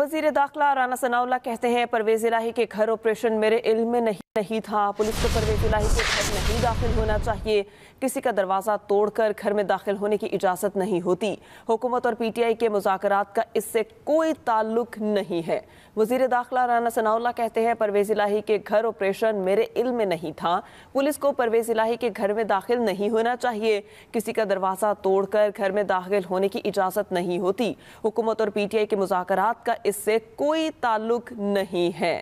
वजीर दाखिला राना सनाउल्ला कहते हैं परवेज इलाही के घर ऑपरेशन मेरे इल्म में नहीं नहीं था पुलिस को परवेज इलाही के घर नहीं दाखिल होना चाहिए किसी का दरवाज़ा तोड़कर घर में दाखिल होने की इजाज़त नहीं होती हुकूमत और पीटीआई के मुजाकरात का इससे कोई ताल्लुक नहीं है वजीर दाखिला राना सनाउल्ला कहते हैं परवेज इलाही के घर ऑपरेशन मेरे इल्म में नहीं था पुलिस को परवेज इलाही के घर में दाखिल नहीं होना चाहिए किसी का दरवाज़ा तोड़कर घर में दाखिल होने की इजाज़त नहीं होती हुकूमत और पीटीआई के मुजात का इससे कोई ताल्लुक नहीं है